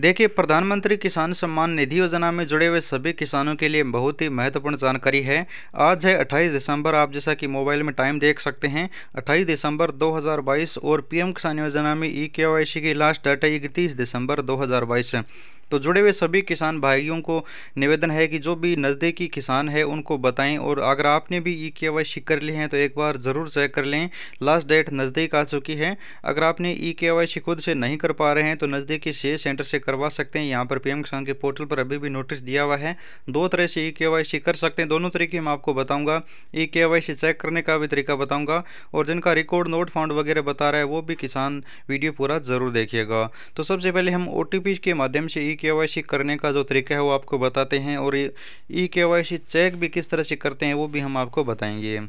देखिए प्रधानमंत्री किसान सम्मान निधि योजना में जुड़े हुए सभी किसानों के लिए बहुत ही महत्वपूर्ण जानकारी है आज है 28 दिसंबर आप जैसा कि मोबाइल में टाइम देख सकते हैं 28 दिसंबर 2022 और पीएम किसान योजना में ई के की लास्ट डेट है इकतीस दिसंबर 2022 तो जुड़े हुए सभी किसान भाइयों को निवेदन है कि जो भी नज़दीकी किसान है उनको बताएं और अगर आपने भी ई के वाई सी कर ली है तो एक बार ज़रूर चेक कर लें लास्ट डेट नज़दीक आ चुकी है अगर आपने ई के वाई सी खुद से नहीं कर पा रहे हैं तो नज़दीकी से सेंटर से करवा सकते हैं यहाँ पर पीएम किसान के पोर्टल पर अभी भी नोटिस दिया हुआ है दो तरह से ई के वाई सी कर सकते हैं दोनों तरीके मैं आपको बताऊँगा ई के वाई सी चेक करने का भी तरीका बताऊँगा और जिनका रिकॉर्ड नोट फाउंड वगैरह बता रहा है वो भी किसान वीडियो पूरा ज़रूर देखिएगा तो सबसे पहले हम ओ के माध्यम से ई के e करने का जो तरीका है वो आपको बताते हैं और ई के चेक भी किस तरह से करते हैं वो भी हम आपको बताएंगे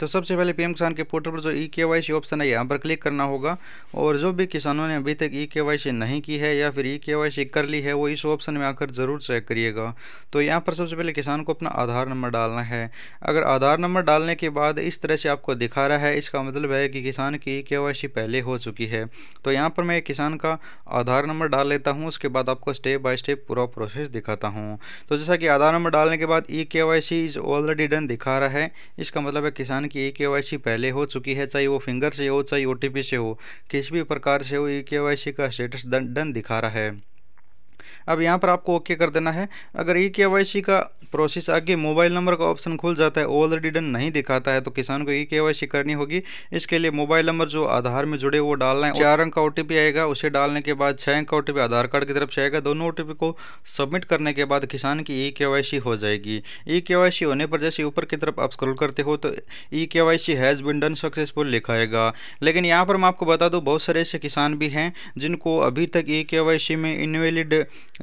तो सबसे पहले पीएम किसान के पोर्टल पर जो ई के ऑप्शन है यहाँ पर क्लिक करना होगा और जो भी किसानों ने अभी तक ई के नहीं की है या फिर ई के कर ली है वो इस ऑप्शन में आकर ज़रूर चेक करिएगा तो यहाँ पर सबसे पहले किसान को अपना आधार नंबर डालना है अगर आधार नंबर डालने के बाद इस तरह से आपको दिखा रहा है इसका मतलब है कि किसान की ई के पहले हो चुकी है तो यहाँ पर मैं किसान का आधार नंबर डाल लेता हूँ उसके बाद आपको स्टेप बाय स्टेप पूरा प्रोसेस दिखाता हूँ तो जैसा कि आधार नंबर डालने के बाद E K Y C is already done दिखा रहा है इसका मतलब है किसान कि ई के पहले हो चुकी है चाहे वो फिंगर से हो चाहे ओ से हो किसी भी प्रकार से हो ई के का स्टेटस डन दिखा रहा है अब यहाँ पर आपको ओके कर देना है अगर ई e के का प्रोसेस आगे मोबाइल नंबर का ऑप्शन खुल जाता है ऑलरेडी डन नहीं दिखाता है तो किसान को ई e के करनी होगी इसके लिए मोबाइल नंबर जो आधार में जुड़े वो डालना है चार अंक का ओ आएगा उसे डालने के बाद छः अंक का ओ आधार कार्ड की तरफ से आएगा दोनों ओ को सबमिट करने के बाद किसान की ई e के हो जाएगी ई के होने पर जैसे ऊपर की तरफ आप स्क्रॉल करते हो तो E K C has been done successful लिखाएगा लेकिन यहाँ पर मैं आपको बता दूँ बहुत सारे ऐसे किसान भी हैं जिनको अभी तक ई के में इनवेलिड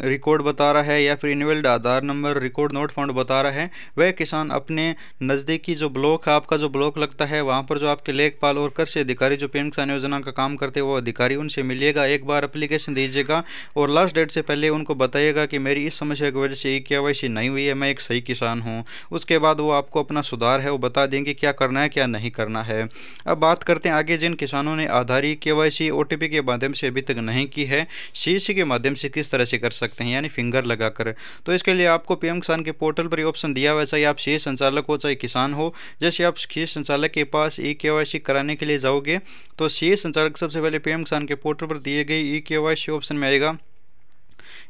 रिकॉर्ड बता रहा है या फिर invalid Aadhaar number record not found बता रहा है वह किसान अपने नज़दीकी जो ब्लॉक है आपका जो ब्लॉक लगता है वहाँ पर जो आपके लेखपाल और कृषि अधिकारी जो पीएम किसान योजना का काम करते हैं वो अधिकारी उनसे मिलिएगा एक बार अप्लीकेशन दीजिएगा और लास्ट डेट से पहले उनको बताइएगा कि मेरी इस समस्या की वजह से ई के नहीं हुई है मैं एक सही किसान हूँ उसके बाद वो आपको अपना सुधार है वो बता देंगे क्या करना है क्या नहीं करना है अब बात करते हैं आगे जिन किसानों ने आधारी के वाई के माध्यम से अभी तक नहीं की है सी के माध्यम से किस तरह से से कर सकते हैं यानी फिंगर लगाकर तो इसके लिए आपको पीएम किसान के पोर्टल पर ये ऑप्शन दिया हुआ है चाहे आप शेष संचालक हो चाहे किसान हो जैसे आप शेष संचालक के पास ई e के कराने के लिए जाओगे तो शेष संचालक सबसे पहले पीएम किसान के पोर्टल पर दिए गए ई के ऑप्शन में आएगा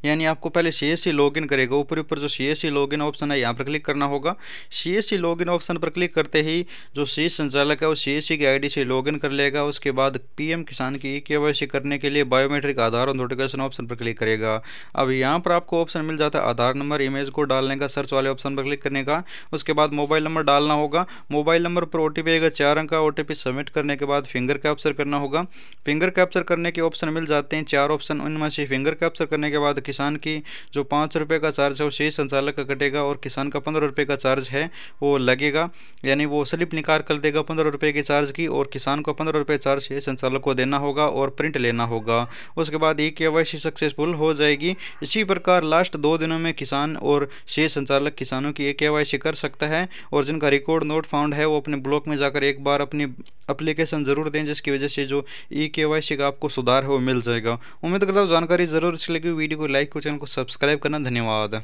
यानी आपको पहले सी एस सी लॉग इन करेगा ऊपर ऊपर जो C S C log in option है यहाँ पर क्लिक करना होगा C S C log in option पर क्लिक करते ही जो सी संचालक है वो सी एस सी की आई डी से लॉग इन कर लेगा उसके बाद पी एम किसान की ई के वाई सी करने के लिए बायोमेट्रिक आधार और नोटिफिकेशन ऑप्शन पर क्लिक करेगा अब यहाँ पर आपको ऑप्शन मिल जाता है आधार नंबर इमेज को डालने का सर्च वाले ऑप्शन पर क्लिक करने का उसके बाद मोबाइल नंबर डालना होगा मोबाइल नंबर पर ओ टी पी आएगा चार अंक का ओ टी पी सबमिट करने के बाद फिंगर कैप्चर करना होगा फिंगर कैप्चर करने के ऑप्शन मिल जाते हैं चार ऑप्शन उनमें से फिंगर कैप्चर करने के बाद किस किसान की जो पाँच रुपये का चार्ज है वो शेष संचालक का कटेगा और किसान का पंद्रह रुपये का चार्ज है वो लगेगा यानी वो स्लिप निकाल कर देगा पंद्रह रुपये के चार्ज की और किसान को पंद्रह रुपये चार्ज शेष संचालक को देना होगा और प्रिंट लेना होगा उसके बाद ई के सक्सेसफुल हो जाएगी इसी प्रकार लास्ट दो दिनों में किसान और शेष संचालक किसानों की ए के कर सकता है और जिनका रिकॉर्ड नोट फाउंड है वो अपने ब्लॉक में जाकर एक बार अपनी अप्लीकेशन ज़रूर दें जिसकी वजह से जो ई के का आपको सुधार है वो मिल जाएगा उम्मीद करता हूँ जानकारी ज़रूर इसलिए वीडियो को लाइक और चैनल को सब्सक्राइब करना धन्यवाद